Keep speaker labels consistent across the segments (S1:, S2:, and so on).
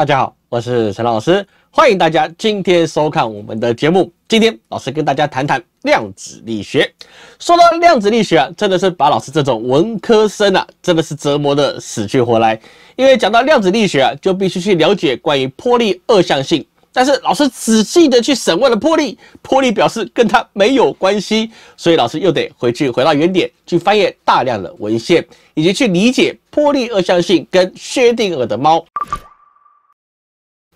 S1: 大家好，我是陈老师，欢迎大家今天收看我们的节目。今天老师跟大家谈谈量子力学。说到量子力学，啊，真的是把老师这种文科生啊，真的是折磨的死去活来。因为讲到量子力学啊，就必须去了解关于波粒二象性。但是老师仔细的去审问了波粒，波粒表示跟他没有关系，所以老师又得回去回到原点，去翻阅大量的文献，以及去理解波粒二象性跟薛定谔的猫。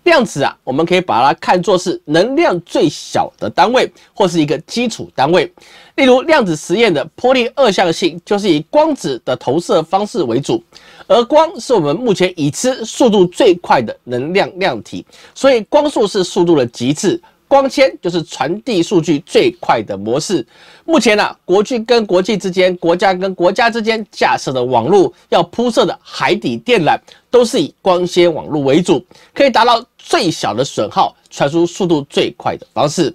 S1: 量子啊，我们可以把它看作是能量最小的单位，或是一个基础单位。例如，量子实验的波粒二象性就是以光子的投射方式为主，而光是我们目前已知速度最快的能量量体，所以光速是速度的极致。光纤就是传递数据最快的模式。目前呢，国际跟国际之间、国家跟国家之间架设的网络，要铺设的海底电缆，都是以光纤网络为主，可以达到最小的损耗、传输速度最快的方式。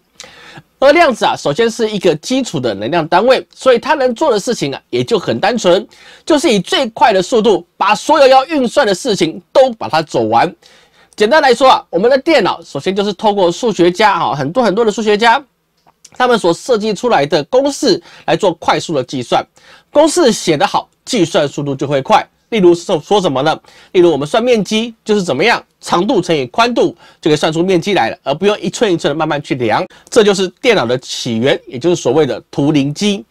S1: 而量子啊，首先是一个基础的能量单位，所以它能做的事情啊，也就很单纯，就是以最快的速度把所有要运算的事情都把它走完。简单来说啊，我们的电脑首先就是透过数学家哈，很多很多的数学家，他们所设计出来的公式来做快速的计算。公式写得好，计算速度就会快。例如说说什么呢？例如我们算面积，就是怎么样，长度乘以宽度就可以算出面积来了，而不用一寸一寸的慢慢去量。这就是电脑的起源，也就是所谓的图灵机。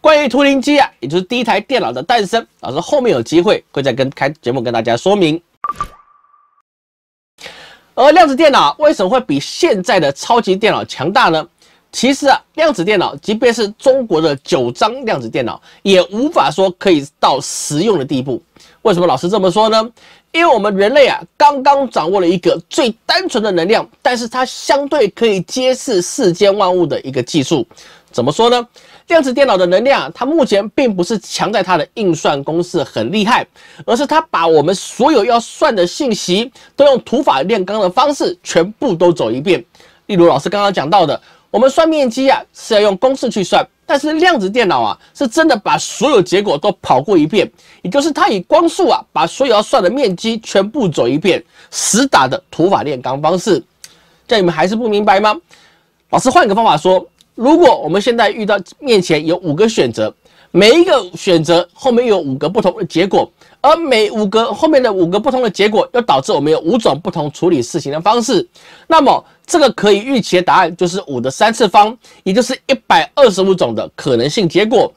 S1: 关于图灵机啊，也就是第一台电脑的诞生，老师后面有机会会再跟开节目跟大家说明。而量子电脑为什么会比现在的超级电脑强大呢？其实啊，量子电脑即便是中国的九张量子电脑，也无法说可以到实用的地步。为什么老师这么说呢？因为我们人类啊，刚刚掌握了一个最单纯的能量，但是它相对可以揭示世间万物的一个技术。怎么说呢？量子电脑的能量，它目前并不是强在它的运算公式很厉害，而是它把我们所有要算的信息都用土法炼钢的方式全部都走一遍。例如老师刚刚讲到的，我们算面积啊是要用公式去算，但是量子电脑啊是真的把所有结果都跑过一遍，也就是它以光速啊把所有要算的面积全部走一遍，实打的土法炼钢方式，这样你们还是不明白吗？老师换个方法说。如果我们现在遇到面前有五个选择，每一个选择后面有五个不同的结果，而每五个后面的五个不同的结果又导致我们有五种不同处理事情的方式，那么这个可以预期的答案就是五的三次方，也就是一百二十五种的可能性结果。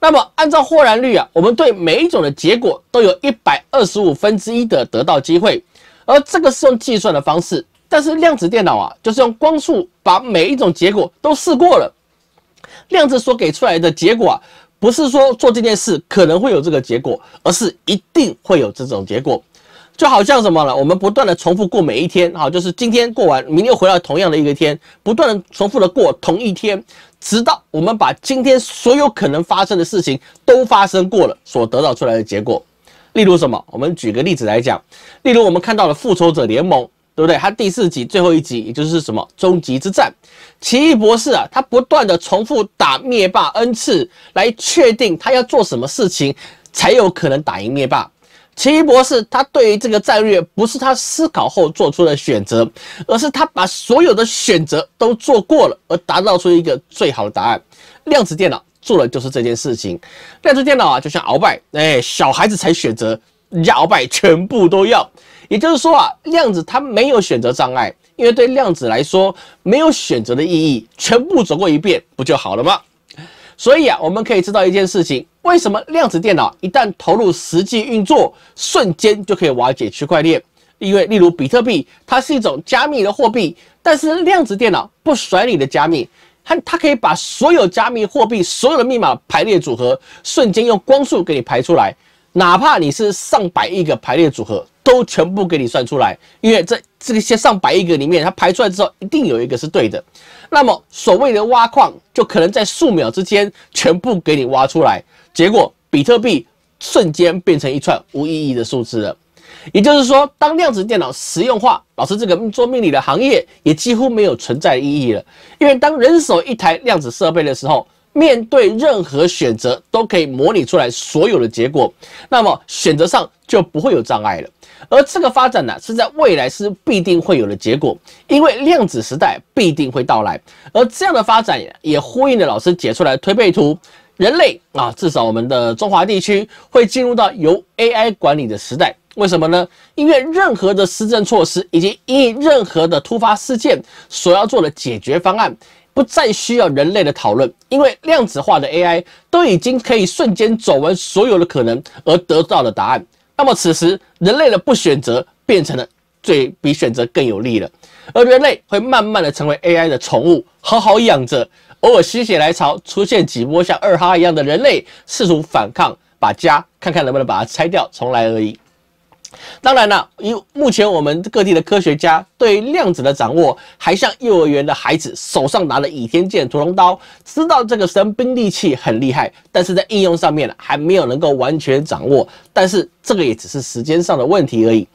S1: 那么按照豁然率啊，我们对每一种的结果都有一百二十五分之一的得到机会，而这个是用计算的方式。但是量子电脑啊，就是用光速把每一种结果都试过了。量子所给出来的结果啊，不是说做这件事可能会有这个结果，而是一定会有这种结果。就好像什么了，我们不断的重复过每一天，哈，就是今天过完，明天回到同样的一个天，不断的重复的过同一天，直到我们把今天所有可能发生的事情都发生过了，所得到出来的结果。例如什么，我们举个例子来讲，例如我们看到了《复仇者联盟》。对不对？他第四集最后一集，也就是什么终极之战，奇异博士啊，他不断的重复打灭霸 n 次，来确定他要做什么事情才有可能打赢灭霸。奇异博士他对于这个战略，不是他思考后做出的选择，而是他把所有的选择都做过了，而达到出一个最好的答案。量子电脑做的就是这件事情。量子电脑啊，就像鳌拜，哎，小孩子才选择。摇摆全部都要，也就是说啊，量子它没有选择障碍，因为对量子来说没有选择的意义，全部走过一遍不就好了吗？所以啊，我们可以知道一件事情：为什么量子电脑一旦投入实际运作，瞬间就可以瓦解区块链？因为例如比特币，它是一种加密的货币，但是量子电脑不甩你的加密，它它可以把所有加密货币所有的密码排列组合，瞬间用光速给你排出来。哪怕你是上百亿个排列组合，都全部给你算出来，因为这这个些上百亿个里面，它排出来之后，一定有一个是对的。那么所谓的挖矿，就可能在数秒之间全部给你挖出来，结果比特币瞬间变成一串无意义的数字了。也就是说，当量子电脑实用化，老师这个做命理的行业也几乎没有存在意义了，因为当人手一台量子设备的时候。面对任何选择，都可以模拟出来所有的结果，那么选择上就不会有障碍了。而这个发展呢，是在未来是必定会有的结果，因为量子时代必定会到来。而这样的发展也呼应了老师解出来的推背图：人类啊，至少我们的中华地区会进入到由 AI 管理的时代。为什么呢？因为任何的施政措施以及因任何的突发事件所要做的解决方案。不再需要人类的讨论，因为量子化的 AI 都已经可以瞬间走完所有的可能而得到的答案。那么此时，人类的不选择变成了最比选择更有利了，而人类会慢慢的成为 AI 的宠物，好好养着。偶尔心血来潮，出现几波像二哈一样的人类试图反抗，把家看看能不能把它拆掉重来而已。当然了，以目前我们各地的科学家对量子的掌握，还像幼儿园的孩子手上拿了倚天剑、屠龙刀，知道这个神兵利器很厉害，但是在应用上面呢，还没有能够完全掌握。但是这个也只是时间上的问题而已。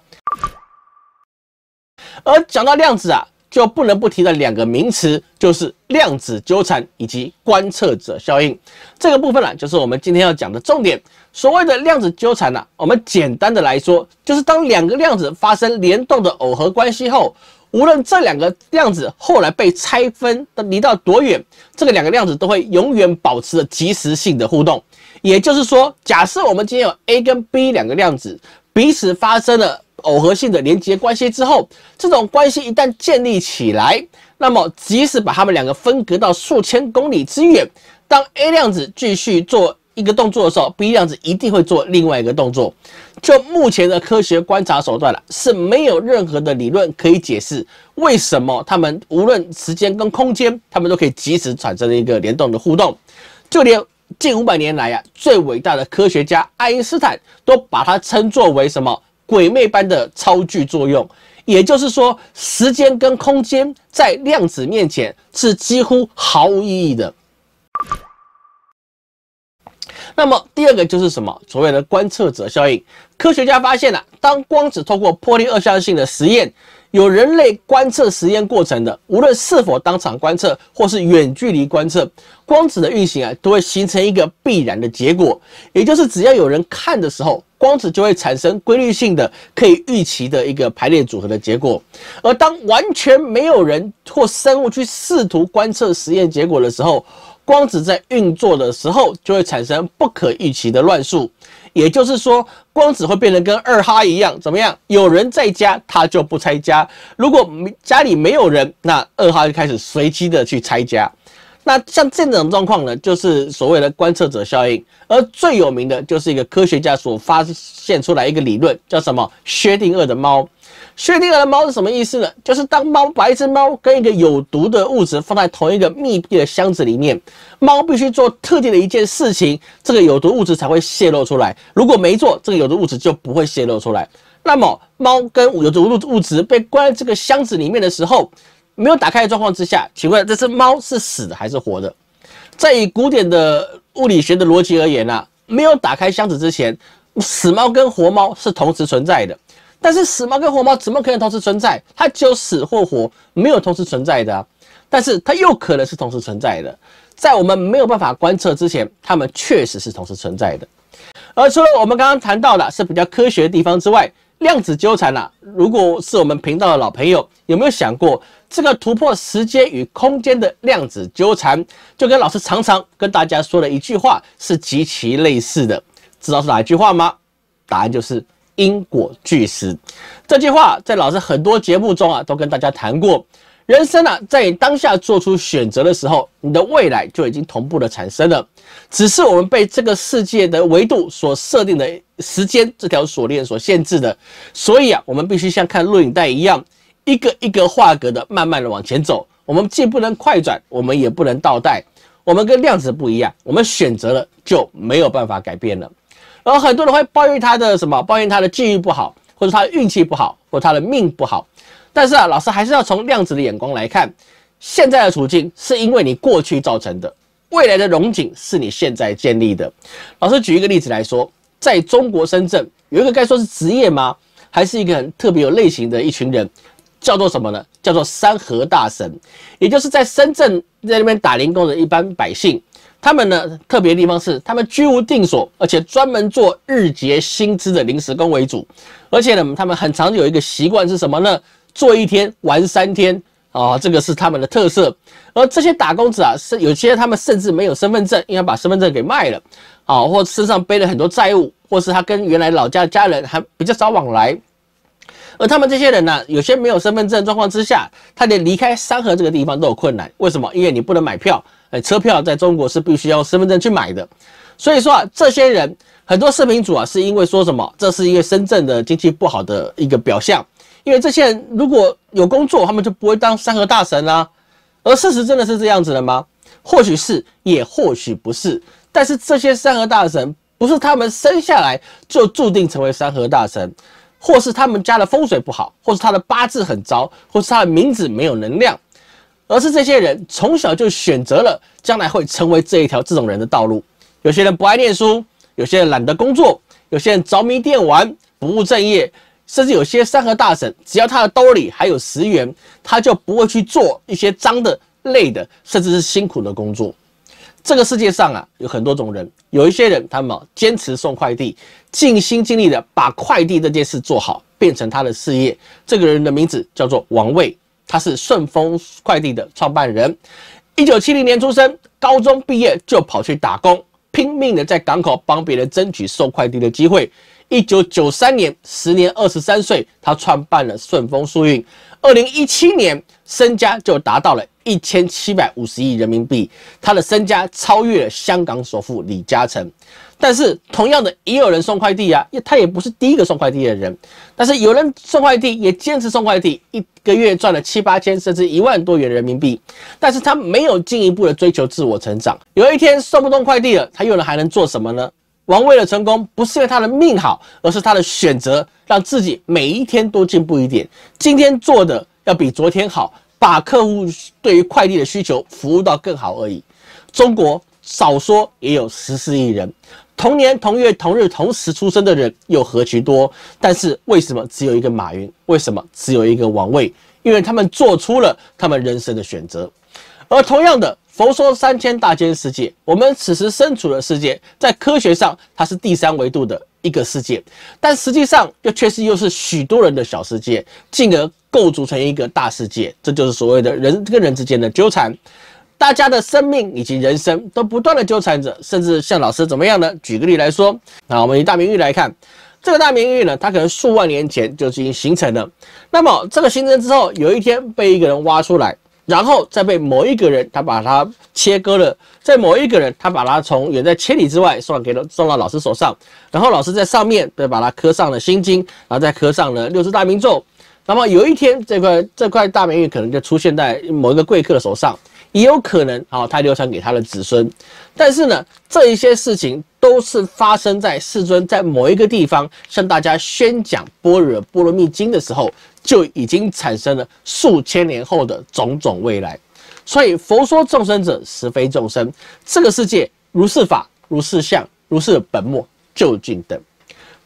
S1: 而讲到量子啊。就不能不提的两个名词，就是量子纠缠以及观测者效应。这个部分呢，就是我们今天要讲的重点。所谓的量子纠缠呢，我们简单的来说，就是当两个量子发生联动的耦合关系后，无论这两个量子后来被拆分的离到多远，这个两个量子都会永远保持着即时性的互动。也就是说，假设我们今天有 A 跟 B 两个量子，彼此发生了。耦合性的连接关系之后，这种关系一旦建立起来，那么即使把它们两个分隔到数千公里之远，当 A 量子继续做一个动作的时候，B 量子一定会做另外一个动作。就目前的科学观察手段了，是没有任何的理论可以解释为什么他们无论时间跟空间，他们都可以及时产生一个联动的互动。就连近五百年来呀，最伟大的科学家爱因斯坦都把它称作为什么？鬼魅般的超距作用，也就是说，时间跟空间在量子面前是几乎毫无意义的。那么第二个就是什么？所谓的观测者效应。科学家发现了，当光子通过波粒二象性的实验，有人类观测实验过程的，无论是否当场观测或是远距离观测，光子的运行啊，都会形成一个必然的结果，也就是只要有人看的时候。光子就会产生规律性的、可以预期的一个排列组合的结果，而当完全没有人或生物去试图观测实验结果的时候，光子在运作的时候就会产生不可预期的乱数。也就是说，光子会变得跟二哈一样，怎么样？有人在家，它就不拆家；如果没家里没有人，那二哈就开始随机的去拆家。那像这种状况呢，就是所谓的观测者效应，而最有名的就是一个科学家所发现出来一个理论，叫什么？薛定谔的猫。薛定谔的猫是什么意思呢？就是当猫把一只猫跟一个有毒的物质放在同一个密闭的箱子里面，猫必须做特定的一件事情，这个有毒物质才会泄露出来。如果没做，这个有毒物质就不会泄露出来。那么，猫跟有毒物质被关在这个箱子里面的时候。没有打开的状况之下，请问这只猫是死的还是活的？在以古典的物理学的逻辑而言呢，没有打开箱子之前，死猫跟活猫是同时存在的。但是死猫跟活猫怎么可能同时存在？它只有死或活，没有同时存在的。但是它又可能是同时存在的，在我们没有办法观测之前，它们确实是同时存在的。而除了我们刚刚谈到的是比较科学的地方之外，量子纠缠呢？如果是我们频道的老朋友，有没有想过？这个突破时间与空间的量子纠缠，就跟老师常常跟大家说的一句话是极其类似的。知道是哪一句话吗？答案就是因果巨石。这句话在老师很多节目中啊都跟大家谈过。人生啊，在你当下做出选择的时候，你的未来就已经同步的产生了，只是我们被这个世界的维度所设定的时间这条锁链所限制的。所以啊，我们必须像看录影带一样。一个一个画格的，慢慢的往前走。我们既不能快转，我们也不能倒带。我们跟量子不一样，我们选择了就没有办法改变了。而很多人会抱怨他的什么？抱怨他的记忆不好，或者他的运气不好，或他的命不好。但是啊，老师还是要从量子的眼光来看，现在的处境是因为你过去造成的，未来的荣景是你现在建立的。老师举一个例子来说，在中国深圳有一个该说是职业吗？还是一个很特别有类型的一群人？叫做什么呢？叫做三河大神，也就是在深圳在那边打零工的一般百姓。他们呢特别地方是，他们居无定所，而且专门做日结薪资的临时工为主。而且呢，他们很常有一个习惯是什么呢？做一天玩三天啊，这个是他们的特色。而这些打工仔啊，是有些他们甚至没有身份证，应该把身份证给卖了啊，或身上背了很多债务，或是他跟原来老家的家人还比较少往来。而他们这些人呢，有些没有身份证状况之下，他连离开三河这个地方都有困难。为什么？因为你不能买票，哎，车票在中国是必须要身份证去买的。所以说啊，这些人很多视频主啊，是因为说什么，这是一个深圳的经济不好的一个表象。因为这些人如果有工作，他们就不会当三河大神啦。而事实真的是这样子的吗？或许是，也或许不是。但是这些三河大神，不是他们生下来就注定成为三河大神。或是他们家的风水不好，或是他的八字很糟，或是他的名字没有能量，而是这些人从小就选择了将来会成为这一条这种人的道路。有些人不爱念书，有些人懒得工作，有些人着迷电玩，不务正业，甚至有些三和大神，只要他的兜里还有十元，他就不会去做一些脏的、累的，甚至是辛苦的工作。这个世界上啊，有很多种人，有一些人他们坚持送快递，尽心尽力的把快递这件事做好，变成他的事业。这个人的名字叫做王卫，他是顺丰快递的创办人。一九七零年出生，高中毕业就跑去打工，拼命的在港口帮别人争取送快递的机会。一九九三年，时年二十三岁，他创办了顺丰速运。二零一七年，身家就达到了。一千七百五十亿人民币，他的身家超越了香港首富李嘉诚。但是，同样的也有人送快递啊，他也不是第一个送快递的人。但是，有人送快递也坚持送快递，一个月赚了七八千甚至一万多元人民币。但是他没有进一步的追求自我成长。有一天送不动快递了，他又能还能做什么呢？王为了成功，不是因为他的命好，而是他的选择，让自己每一天都进步一点，今天做的要比昨天好。把客户对于快递的需求服务到更好而已。中国少说也有十四亿人，同年同月同日同时出生的人又何其多？但是为什么只有一个马云？为什么只有一个王位？因为他们做出了他们人生的选择。而同样的，佛说三千大千世界，我们此时身处的世界，在科学上它是第三维度的一个世界，但实际上又确实又是许多人的小世界，进而。构筑成一个大世界，这就是所谓的人跟人之间的纠缠，大家的生命以及人生都不断的纠缠着，甚至像老师怎么样呢？举个例来说，那我们以大明玉来看，这个大明玉呢，它可能数万年前就已经形成了。那么这个形成之后，有一天被一个人挖出来，然后再被某一个人他把它切割了，在某一个人他把它从远在千里之外送给了送到老师手上，然后老师在上面再把它刻上了心经，然后再刻上了六十大明咒。那么有一天，这块这块大美玉可能就出现在某一个贵客的手上，也有可能啊，他流传给他的子孙。但是呢，这一些事情都是发生在世尊在某一个地方向大家宣讲《般若波罗蜜经》的时候，就已经产生了数千年后的种种未来。所以佛说众生者，实非众生。这个世界如是法，如是相，如是本末究竟等。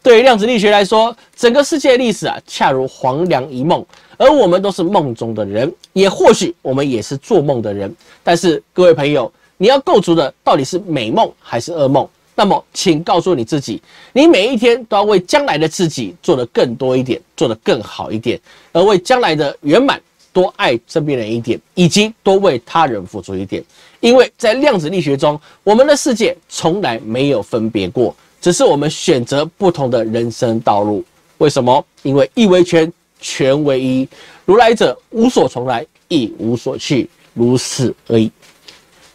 S1: 对于量子力学来说，整个世界历史啊，恰如黄粱一梦，而我们都是梦中的人，也或许我们也是做梦的人。但是，各位朋友，你要构筑的到底是美梦还是噩梦？那么，请告诉你自己，你每一天都要为将来的自己做得更多一点，做得更好一点，而为将来的圆满多爱身边人一点，以及多为他人付出一点。因为在量子力学中，我们的世界从来没有分别过。只是我们选择不同的人生道路，为什么？因为一为全，全为一。如来者，无所从来，亦无所去，如是而已。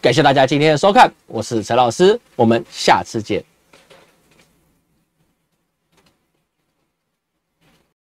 S1: 感谢大家今天的收看，我是陈老师，我们下次见。